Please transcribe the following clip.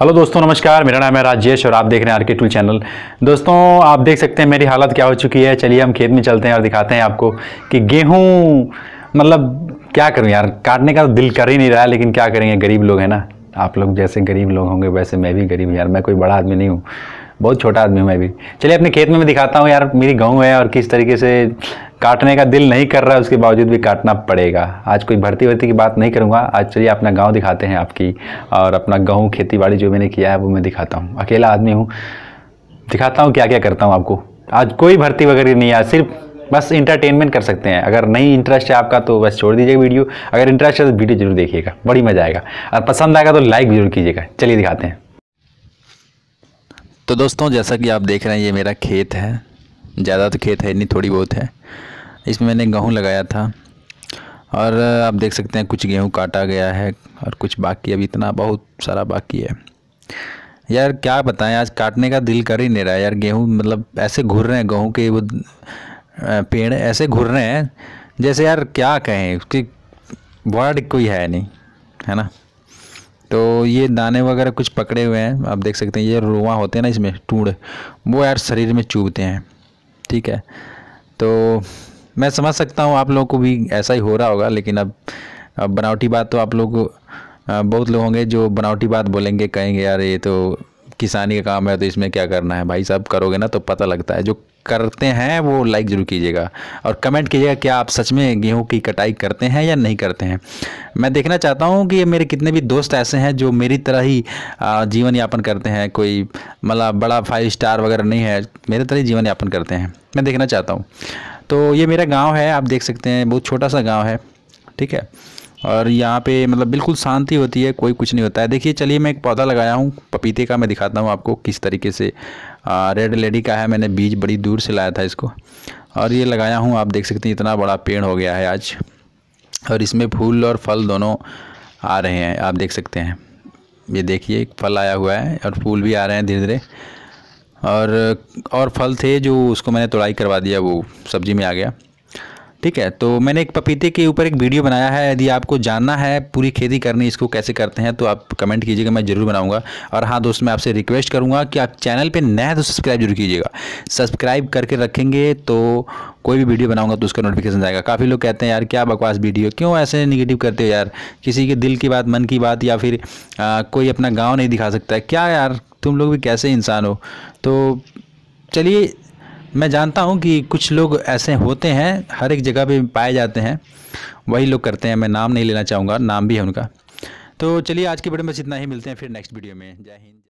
hello दोस्तों नमस्कार मेरा नाम है राजेश और आप देख रहे हैं आर के टूल चैनल दोस्तों आप देख सकते हैं मेरी हालत क्या हो चुकी है चलिए हम खेत में चलते हैं और दिखाते हैं आपको कि गेहूँ मतलब क्या करूँ यार काटने का तो दिल कर ही नहीं रहा है लेकिन क्या करेंगे गरीब लोग हैं ना आप लोग जैसे गरीब लोग होंगे वैसे मैं भी गरीब यार मैं कोई बड़ा आदमी नहीं हूँ बहुत छोटा आदमी हूँ मैं भी चलिए अपने खेत में मैं दिखाता हूँ यार मेरी गाँव है और किस तरीके से काटने का दिल नहीं कर रहा है उसके बावजूद भी काटना पड़ेगा आज कोई भर्ती वर्ती की बात नहीं करूँगा आज चलिए अपना गाँव दिखाते हैं आपकी और अपना गेहूँ खेती बाड़ी जो मैंने किया है वो मैं दिखाता हूँ अकेला आदमी हूँ दिखाता हूँ क्या क्या करता हूँ आपको आज कोई भर्ती वगैरह नहीं आज सिर्फ बस इंटरटेनमेंट कर सकते हैं अगर नहीं इंटरेस्ट है आपका तो बस छोड़ दीजिएगा वीडियो अगर इंटरेस्ट है तो वीडियो जरूर देखिएगा बड़ी मजा आएगा और पसंद आएगा तो लाइक जरूर कीजिएगा चलिए दिखाते हैं तो दोस्तों जैसा कि आप देख रहे हैं ये मेरा खेत है ज़्यादा तो खेत है नहीं थोड़ी बहुत है इसमें मैंने गेहूँ लगाया था और आप देख सकते हैं कुछ गेहूँ काटा गया है और कुछ बाकी अभी इतना बहुत सारा बाकी है यार क्या बताएं आज काटने का दिल कर ही नहीं रहा यार गेहूँ मतलब ऐसे घूर रहे हैं गेहूँ के वो पेड़ ऐसे घूर रहे हैं जैसे यार क्या कहें उसकी वर्ड कोई है नहीं है ना तो ये दाने वगैरह कुछ पकड़े हुए हैं आप देख सकते हैं ये रुआ होते हैं ना इसमें टूड़ वो यार शरीर में चूबते हैं ठीक है तो मैं समझ सकता हूँ आप लोगों को भी ऐसा ही हो रहा होगा लेकिन अब अब बनावटी बात तो आप लोग बहुत लोग होंगे जो बनावटी बात बोलेंगे कहेंगे यार ये तो किसानी का काम है तो इसमें क्या करना है भाई साहब करोगे ना तो पता लगता है जो करते हैं वो लाइक ज़रूर कीजिएगा और कमेंट कीजिएगा क्या आप सच में गेहूं की कटाई करते हैं या नहीं करते हैं मैं देखना चाहता हूं कि मेरे कितने भी दोस्त ऐसे हैं जो मेरी तरह ही जीवन यापन करते हैं कोई मतलब बड़ा फाइव स्टार वगैरह नहीं है मेरे तरह ही जीवन यापन करते हैं मैं देखना चाहता हूँ तो ये मेरा गाँव है आप देख सकते हैं बहुत छोटा सा गाँव है ठीक है और यहाँ पे मतलब बिल्कुल शांति होती है कोई कुछ नहीं होता है देखिए चलिए मैं एक पौधा लगाया हूँ पपीते का मैं दिखाता हूँ आपको किस तरीके से आ, रेड लेडी का है मैंने बीज बड़ी दूर से लाया था इसको और ये लगाया हूँ आप देख सकते हैं इतना बड़ा पेड़ हो गया है आज और इसमें फूल और फल दोनों आ रहे हैं आप देख सकते हैं ये देखिए फल आया हुआ है और फूल भी आ रहे हैं धीरे धीरे और और फल थे जो उसको मैंने तोड़ाई करवा दिया वो सब्ज़ी में आ गया ठीक है तो मैंने एक पपीते के ऊपर एक वीडियो बनाया है यदि आपको जानना है पूरी खेती करनी इसको कैसे करते हैं तो आप कमेंट कीजिएगा मैं ज़रूर बनाऊंगा और हाँ दोस्तों मैं आपसे रिक्वेस्ट करूँगा कि आप चैनल पर नए तो सब्सक्राइब जरूर कीजिएगा सब्सक्राइब करके रखेंगे तो कोई भी वीडियो बनाऊंगा तो उसका नोटिफिकेशन जाएगा काफ़ी लोग कहते हैं यार क्या बकवास वीडियो क्यों ऐसे निगेटिव करते हो यार किसी के दिल की बात मन की बात या फिर आ, कोई अपना गाँव नहीं दिखा सकता क्या यार तुम लोग भी कैसे इंसान हो तो चलिए मैं जानता हूँ कि कुछ लोग ऐसे होते हैं हर एक जगह पे पाए जाते हैं वही लोग करते हैं मैं नाम नहीं लेना चाहूँगा नाम भी है उनका तो चलिए आज की वीडियो में इतना ही मिलते हैं फिर नेक्स्ट वीडियो में जय हिंद